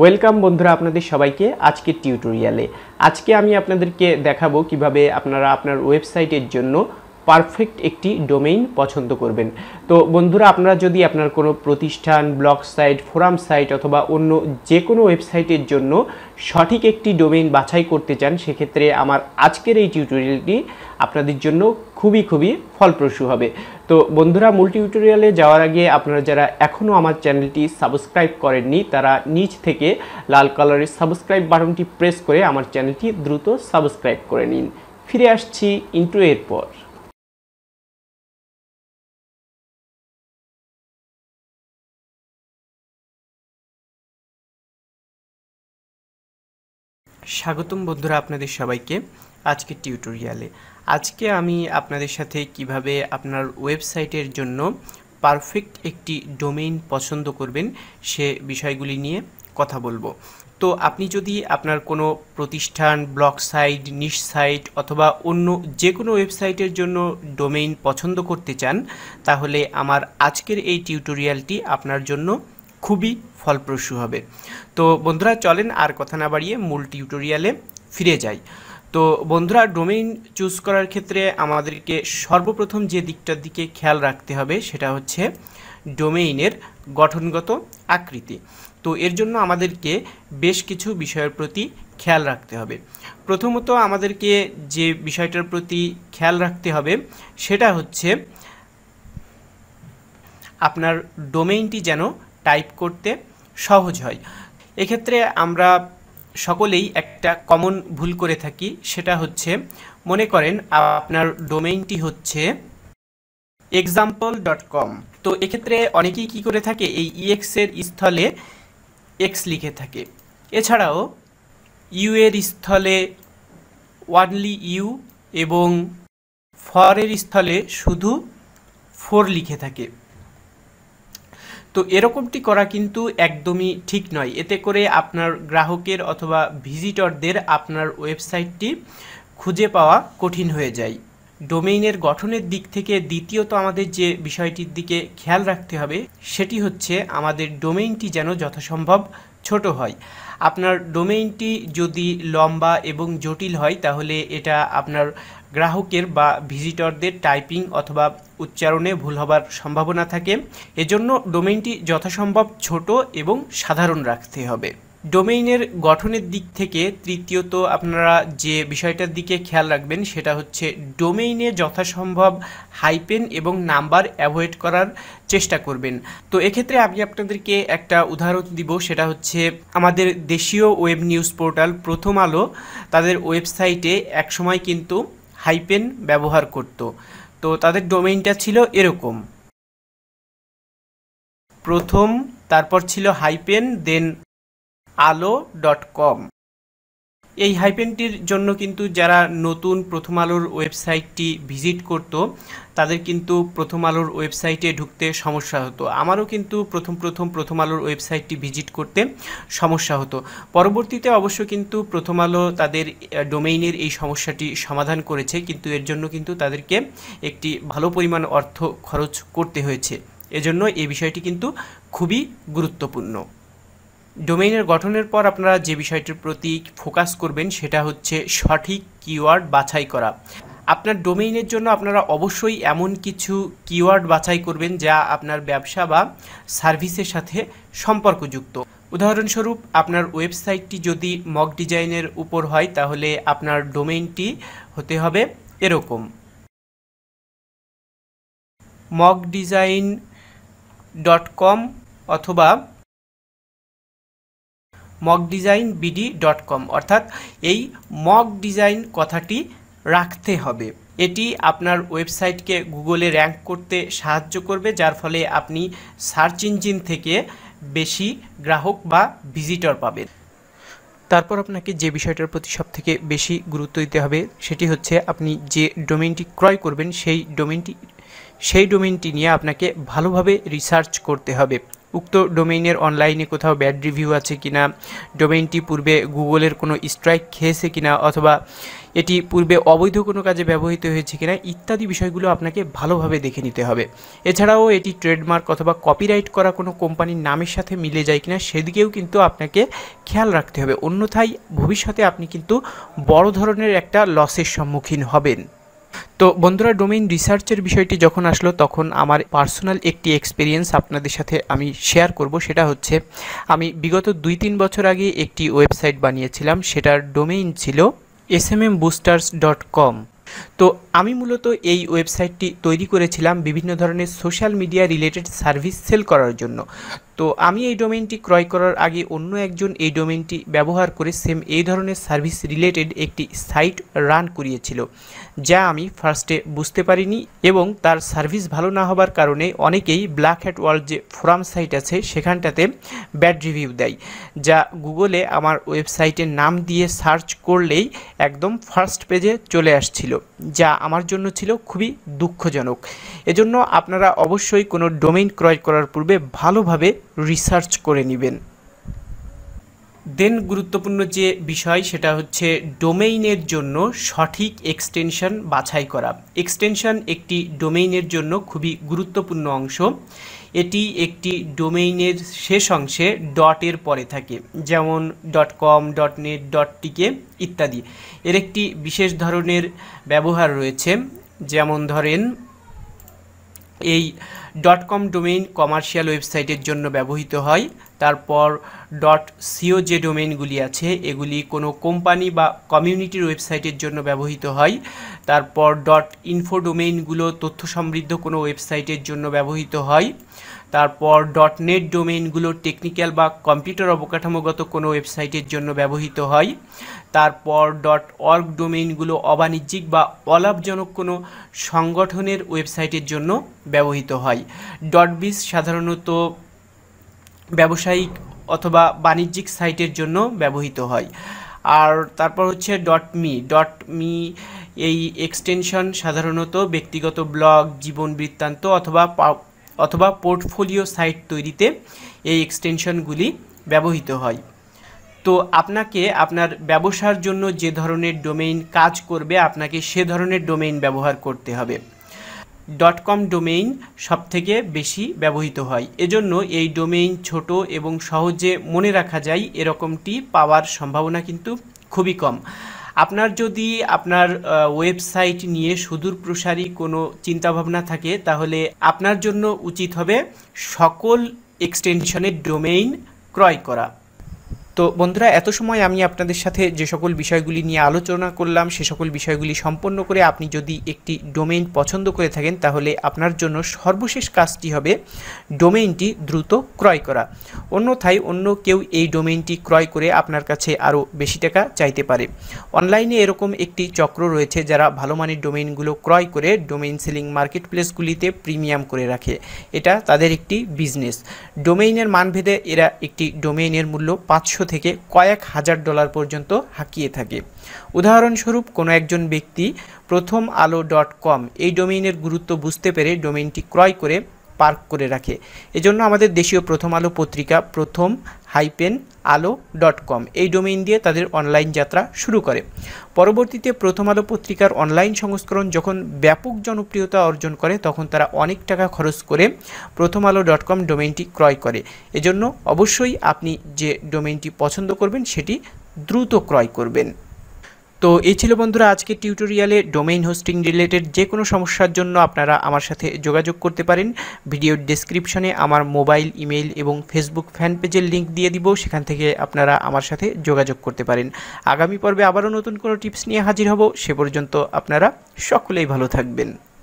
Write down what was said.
welcome বন্ধুরা আপনাদের সবাইকে আজকের টিউটোরিয়ালে আজকে আমি আপনাদেরকে দেখাবো কিভাবে আপনারা আপনার ওয়েবসাইটের জন্য পারফেক্ট একটি ডোমেইন পছন্দ করবেন তো বন্ধুরা আপনারা যদি আপনার কোনো প্রতিষ্ঠান ব্লগ সাইট ফোরাম সাইট অথবা অন্য যে কোনো ওয়েবসাইটের জন্য সঠিক একটি ডোমেইন বাছাই করতে চান সেক্ষেত্রে আমার আজকের এই টিউটোরিয়ালটি আপনাদের জন্য খুবই খুবই ফলপ্রসূ হবে তো বন্ধুরা মূল টিউটোরিয়ালে যাওয়ার আগে আপনারা যারা এখনও আমার চ্যানেলটি সাবস্ক্রাইব করেননি তারা নিচ থেকে লাল কালারের সাবস্ক্রাইব বাটনটি প্রেস করে আমার চ্যানেলটি দ্রুত সাবস্ক্রাইব করে নিন ফিরে আসছি ইন্টু এরপর স্বাগতম বন্ধুরা আপনাদের সবাইকে আজকের টিউটোরিয়ালে আজকে আমি আপনাদের সাথে কিভাবে আপনার ওয়েবসাইটের জন্য পারফেক্ট একটি ডোমেইন পছন্দ করবেন সে বিষয়গুলি নিয়ে কথা বলবো তো আপনি যদি আপনার কোনো প্রতিষ্ঠান ব্লগ সাইট নিশ সাইট অথবা অন্য যে কোনো ওয়েবসাইটের জন্য ডোমেইন পছন্দ করতে চান তাহলে আমার আজকের এই টিউটোরিয়ালটি আপনার জন্য খুবই ফলপ্রসূ হবে তো বন্ধুরা চলেন আর কথা না বাড়িয়ে মূল টিউটোরিয়ালে ফিরে যাই তো বন্ধুরা ডোমেইন চুজ করার ক্ষেত্রে আমাদেরকে সর্বপ্রথম যে দিকটার দিকে খেয়াল রাখতে হবে সেটা হচ্ছে ডোমেইনের গঠনগত আকৃতি তো এর জন্য আমাদেরকে বেশ কিছু বিষয়ের প্রতি খেয়াল রাখতে হবে প্রথমত আমাদেরকে যে বিষয়টার প্রতি খেয়াল রাখতে হবে সেটা হচ্ছে আপনার ডোমেইনটি যেন টাইপ করতে সহজ হয় এক্ষেত্রে আমরা সকলেই একটা কমন ভুল করে থাকি সেটা হচ্ছে মনে করেন আপনার ডোমেইনটি হচ্ছে এক্সাম্পল ডট কম তো এক্ষেত্রে অনেকেই কি করে থাকে এই ইএক্সের স্থলে এক্স লিখে থাকে এছাড়াও ইউ এর স্থলে ওয়ানলি ইউ এবং ফরের স্থলে শুধু ফোর লিখে থাকে তো এরকমটি করা কিন্তু একদমই ঠিক নয় এতে করে আপনার গ্রাহকের অথবা ভিজিটরদের আপনার ওয়েবসাইটটি খুঁজে পাওয়া কঠিন হয়ে যায় ডোমেইনের গঠনের দিক থেকে দ্বিতীয়ত আমাদের যে বিষয়টির দিকে খেয়াল রাখতে হবে সেটি হচ্ছে আমাদের ডোমেইনটি যেন যথাসম্ভব ছোট হয় আপনার ডোমেইনটি যদি লম্বা এবং জটিল হয় তাহলে এটা আপনার গ্রাহকের বা ভিজিটরদের টাইপিং অথবা উচ্চারণে ভুল হবার সম্ভাবনা থাকে এজন্য ডোমেইনটি যথাসম্ভব ছোট এবং সাধারণ রাখতে হবে ডোমেইনের গঠনের দিক থেকে তৃতীয়ত আপনারা যে বিষয়টার দিকে খেয়াল রাখবেন সেটা হচ্ছে ডোমেইনে যথাসম্ভব হাইপেন এবং নাম্বার অ্যাভয়েড করার চেষ্টা করবেন তো এক্ষেত্রে আমি আপনাদেরকে একটা উদাহরণ দিব সেটা হচ্ছে আমাদের দেশীয় ওয়েব নিউজ পোর্টাল প্রথম আলো তাদের ওয়েবসাইটে একসময় কিন্তু হাইপেন ব্যবহার করত তো তাদের ডোমেইনটা ছিল এরকম প্রথম তারপর ছিল হাইপেন দেন আলো ডট কম এই হাইপেনটির জন্য কিন্তু যারা নতুন প্রথম আলোর ওয়েবসাইটটি ভিজিট করত তাদের কিন্তু প্রথম আলোর ওয়েবসাইটে ঢুকতে সমস্যা হতো আমারও কিন্তু প্রথম প্রথম প্রথম আলোর ওয়েবসাইটটি ভিজিট করতে সমস্যা হতো পরবর্তীতে অবশ্য কিন্তু প্রথম আলো তাদের ডোমেইনের এই সমস্যাটি সমাধান করেছে কিন্তু এর জন্য কিন্তু তাদেরকে একটি ভালো পরিমাণ অর্থ খরচ করতে হয়েছে এজন্য এই বিষয়টি কিন্তু খুবই গুরুত্বপূর্ণ ডোমেইনের গঠনের পর আপনারা যে বিষয়টির প্রতি ফোকাস করবেন সেটা হচ্ছে সঠিক কিওয়ার্ড বাছাই করা আপনার ডোমেইনের জন্য আপনারা অবশ্যই এমন কিছু কিওয়ার্ড বাছাই করবেন যা আপনার ব্যবসা বা সার্ভিসের সাথে সম্পর্কযুক্ত উদাহরণস্বরূপ আপনার ওয়েবসাইটটি যদি মক ডিজাইনের উপর হয় তাহলে আপনার ডোমেইনটি হতে হবে এরকম মক ডিজাইন ডট কম অথবা mock design BD dot com অর্থাৎ এই মক ডিজাইন কথাটি রাখতে হবে এটি আপনার ওয়েবসাইটকে গুগলে র্যাঙ্ক করতে সাহায্য করবে যার ফলে আপনি সার্চ ইঞ্জিন থেকে বেশি গ্রাহক বা ভিজিটর পাবেন তারপর আপনাকে যে বিষয়টার প্রতি সবথেকে বেশি গুরুত্ব দিতে হবে সেটি হচ্ছে আপনি যে ডোমেনটি ক্রয় করবেন সেই ডোমেনটি সেই ডোমেনটি নিয়ে আপনাকে ভালোভাবে রিসার্চ করতে হবে উক্ত ডোমেইনের অনলাইনে কোথাও ব্যাড রিভিউ আছে কিনা ডোমেইনটি পূর্বে গুগলের কোনো স্ট্রাইক খেয়েছে কিনা অথবা এটি পূর্বে অবৈধ কোনো কাজে ব্যবহৃত হয়েছে কিনা ইত্যাদি বিষয়গুলো আপনাকে ভালোভাবে দেখে নিতে হবে এছাড়াও এটি ট্রেডমার্ক অথবা কপিরাইট করা কোনো কোম্পানির নামের সাথে মিলে যায় কিনা সেদিকেও কিন্তু আপনাকে খেয়াল রাখতে হবে অন্যথায় ভবিষ্যতে আপনি কিন্তু বড় ধরনের একটা লসের সম্মুখীন হবেন তো বন্ধুরা ডোমেইন রিসার্চের বিষয়টি যখন আসলো তখন আমার পার্সোনাল একটি এক্সপিরিয়েন্স আপনাদের সাথে আমি শেয়ার করব সেটা হচ্ছে আমি বিগত দুই তিন বছর আগে একটি ওয়েবসাইট বানিয়েছিলাম সেটার ডোমেইন ছিল S M M boosters dot com তো আমি মূলত এই ওয়েবসাইটটি তৈরি করেছিলাম বিভিন্ন ধরনের social media related service sell করার জন্য তো আমি এই ডোমেনটি ক্রয় করার আগে অন্য একজন এই ডোমেনটি ব্যবহার করে সেম এই ধরনের সার্ভিস রিলেটেড একটি সাইট রান করিয়েছিল যা আমি ফার্স্টে বুঝতে পারিনি এবং তার সার্ভিস ভালো না হবার কারণে অনেকেই ব্ল্যাক হ্যাট ওয়ার্ল্ড যে ফোরাম সাইট আছে সেখানটাতে ব্যাড রিভিউ দেয় যা গুগলে আমার ওয়েবসাইটের নাম দিয়ে সার্চ করলেই একদম ফার্স্ট পেজে চলে আসছিল যা আমার জন্য ছিল খুবই দুঃখজনক এজন্য আপনারা অবশ্যই কোনো ডোমেইন ক্রয় করার পূর্বে ভালোভাবে রিসার্চ করে নেবেন দেন গুরুত্বপূর্ণ যে বিষয় সেটা হচ্ছে ডোমেইনের জন্য সঠিক এক্সটেনশন বাছাই করা এক্সটেনশন একটি ডোমেইনের জন্য খুবই গুরুত্বপূর্ণ অংশ এটি একটি ডোমেইনের শেষ অংশে ডটের পরে থাকে যেমন dot com dot net dot TK ইত্যাদি এর একটি বিশেষ ধরনের ব্যবহার রয়েছে যেমন ধরেন এই ডট কম ডোমেইন কমার্শিয়াল ওয়েবসাইটের জন্য ব্যবহৃত হয় তারপর ডট সিও যে ডোমেইনগুলি আছে এগুলি কোনো কোম্পানি বা কমিউনিটির ওয়েবসাইটের জন্য ব্যবহৃত হয় তারপর ডট ইনফো ডোমেইনগুলো তথ্য সমৃদ্ধ কোনো ওয়েবসাইটের জন্য ব্যবহৃত হয় তারপর ডট নেট ডোমেইনগুলো টেকনিক্যাল বা কম্পিউটার অবকাঠামোগত কোনো ওয়েবসাইটের জন্য ব্যবহৃত হয় তারপর ডট অর্গ ডোমেইনগুলো অবাণিজ্যিক বা অলাভজনক কোনো সংগঠনের ওয়েবসাইটের জন্য ব্যবহৃত হয় ডট বিস সাধারণত ব্যবসায়িক অথবা বাণিজ্যিক সাইটের জন্য ব্যবহৃত হয় আর তারপর হচ্ছে ডট মি ডট মি এই এক্সটেনশন সাধারণত ব্যক্তিগত ব্লগ জীবন বৃত্তান্ত অথবা অথবা পোর্টফোলিও সাইট তৈরিতে এই এক্সটেনশনগুলি ব্যবহৃত হয় তো আপনাকে আপনার ব্যবসার জন্য যে ধরনের ডোমেইন কাজ করবে আপনাকে সে ধরনের ডোমেইন ব্যবহার করতে হবে ডট কম ডোমেইন সবথেকে বেশি ব্যবহৃত হয় এজন্য এই ডোমেইন ছোট এবং সহজে মনে রাখা যায় এরকমটি পাওয়ার সম্ভাবনা কিন্তু খুবই কম আপনার যদি আপনার ওয়েবসাইট নিয়ে সুদূর প্রসারী কোনো চিন্তাভাবনা থাকে তাহলে আপনার জন্য উচিত হবে সকল এক্সটেনশনের ডোমেইন ক্রয় করা তো বন্ধুরা এত সময় আমি আপনাদের সাথে যে সকল বিষয়গুলি নিয়ে আলোচনা করলাম সে সকল বিষয়গুলি সম্পন্ন করে আপনি যদি একটি ডোমেইন পছন্দ করে থাকেন তাহলে আপনার জন্য সর্বশেষ কাজটি হবে ডোমেইনটি দ্রুত ক্রয় করা অন্যথায় অন্য কেউ এই ডোমেইনটি ক্রয় করে আপনার কাছে আরও বেশি টাকা চাইতে পারে অনলাইনে এরকম একটি চক্র রয়েছে যারা ভালো মানের ডোমেইনগুলো ক্রয় করে ডোমেইন সেলিং মার্কেট প্লেসগুলিতে প্রিমিয়াম করে রাখে এটা তাদের একটি বিজনেস ডোমেইনের মানভেদে এরা একটি ডোমেইনের মূল্য পাঁচশো থেকে কয়েক হাজার ডলার পর্যন্ত হাঁকিয়ে থাকে উদাহরণস্বরূপ কোনো একজন ব্যক্তি প্রথম আলো ডট কম এই ডোমেইনের গুরুত্ব বুঝতে পেরে ডোমেইনটি ক্রয় করে পার্ক করে রাখে এজন্য আমাদের দেশীয় প্রথম আলো পত্রিকা প্রথম হাইপেন আলো ডট কম এই ডোমেইন দিয়ে তাদের অনলাইন যাত্রা শুরু করে পরবর্তীতে প্রথম আলো পত্রিকার অনলাইন সংস্করণ যখন ব্যাপক জনপ্রিয়তা অর্জন করে তখন তারা অনেক টাকা খরচ করে প্রথম আলো ডট কম ডোমেইনটি ক্রয় করে এজন্য অবশ্যই আপনি যে ডোমেইনটি পছন্দ করবেন সেটি দ্রুত ক্রয় করবেন তো এই ছিল বন্ধুরা আজকে টিউটোরিয়ালে ডোমেইন হোস্টিং রিলেটেড যে কোনো সমস্যার জন্য আপনারা আমার সাথে যোগাযোগ করতে পারেন ভিডিওর ডেসক্রিপশনে আমার মোবাইল ইমেল এবং ফেসবুক ফ্যান পেজের লিঙ্ক দিয়ে দিব সেখান থেকে আপনারা আমার সাথে যোগাযোগ করতে পারেন আগামী পর্বে আবারও নতুন কোনো টিপস নিয়ে হাজির হব সে পর্যন্ত আপনারা সকলেই ভালো থাকবেন